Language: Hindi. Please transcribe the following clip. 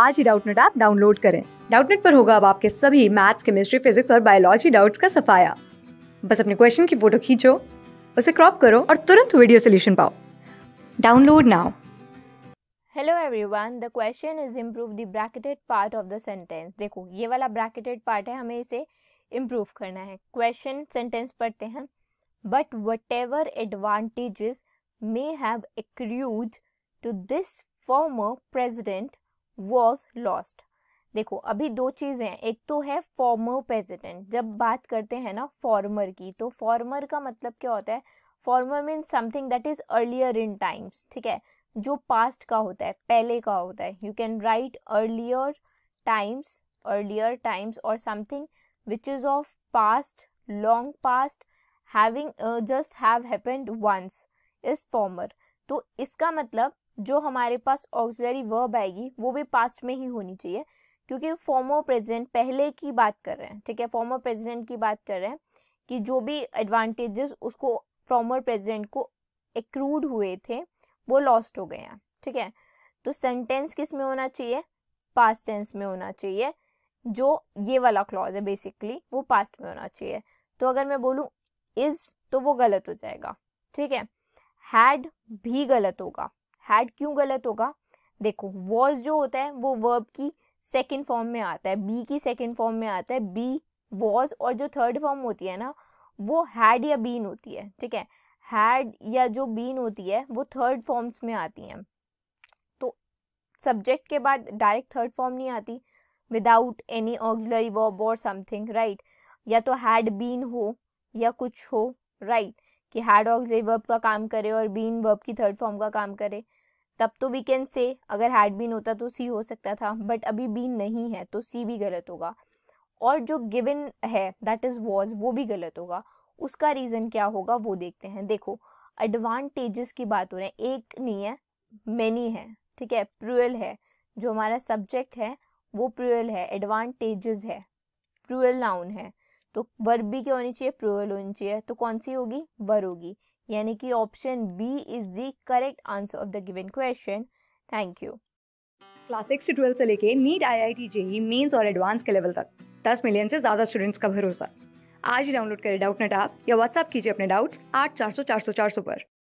आज ही डाउटनेट ऐप डाउनलोड करें डाउटनेट पर होगा अब आपके सभी मैथ्स केमिस्ट्री फिजिक्स और बायोलॉजी डाउट्स का सफाया बस अपने क्वेश्चन की फोटो खींचो उसे क्रॉप करो और तुरंत वीडियो सोल्यूशन पाओ download now hello everyone the question is improve the bracketed part of the sentence देखो ये वाला ब्रैकेटेड पार्ट है हमें इसे इम्प्रूव करना है क्वेश्चन सेंटेंस पढ़ते हैं but whatever advantages may have accrues to this former president was lost देखो अभी दो चीज़ें हैं एक तो है फॉर्मर प्रेसिडेंट जब बात करते हैं ना फॉर्मर की तो फॉर्मर का मतलब क्या होता है former mean something that is earlier in times ठीक है जो पास्ट का होता है पहले का होता है you can write earlier times earlier times और something which is of past long past having just have happened once is former तो इसका मतलब जो हमारे पास ऑक्सिलरी वर्ब आएगी वो भी पास्ट में ही होनी चाहिए क्योंकि फॉर्मर प्रेजिडेंट पहले की बात कर रहे हैं ठीक है फॉर्मर प्रेजिडेंट की बात कर रहे हैं कि जो भी एडवांटेजेस उसको फॉर्मर प्रेजिडेंट को एक्रूड हुए थे वो लॉस्ट हो गए हैं ठीक है तो सेंटेंस किस में होना चाहिए पास्ट टेंस में होना चाहिए जो ये वाला क्लॉज है बेसिकली वो पास्ट में होना चाहिए तो अगर मैं बोलूँ इज तो वो गलत हो जाएगा ठीक है हैड भी गलत होगा हैड क्यों गलत होगा देखो वॉज जो होता है वो वर्ब की सेकेंड फॉर्म में आता है बी की सेकेंड फॉर्म में आता है बी वॉज और जो थर्ड फॉर्म होती है ना वो हैड या बीन होती है ठीक है हैड या जो बीन होती है वो थर्ड फॉर्म्स में आती हैं तो सब्जेक्ट के बाद डायरेक्ट थर्ड फॉर्म नहीं आती विदाउट एनी ऑक्सिलरी वर्ब और समथिंग राइट या तो हैड बीन हो या कुछ हो राइट right? कि हैड ऑक्सरी वर्ब का काम करे और बीन वर्ब की थर्ड फॉर्म का काम करे तब तो वी कैन से अगर हैड बीन होता तो सी हो सकता था बट अभी बीन नहीं है तो सी भी गलत होगा और जो गिवन है दैट इज़ वॉज वो भी गलत होगा उसका रीज़न क्या होगा वो देखते हैं देखो एडवांटेजेस की बात हो रही है एक नहीं है मैनी है ठीक है प्रूअल है जो हमारा सब्जेक्ट है वो प्रूएल है एडवांटेजेस है प्रूएल नाउन है तो वर्ब भी क्या होनी चाहिए प्लूरल होनी चाहिए तो कौन सी होगी वर होगी यानी कि option B is the correct answer of the given question thank you class six से ट्वेल्थ से लेके NEET I I T JEE mains और एडवांस के लेवल तक दस मिलियन से ज़्यादा स्टूडेंट्स का भरोसा आज ही डाउनलोड करें डाउट नेट आप या व्हाट्सअप कीजिए अपने डाउट्स आठ चार सौ चार सौ चार सौ पर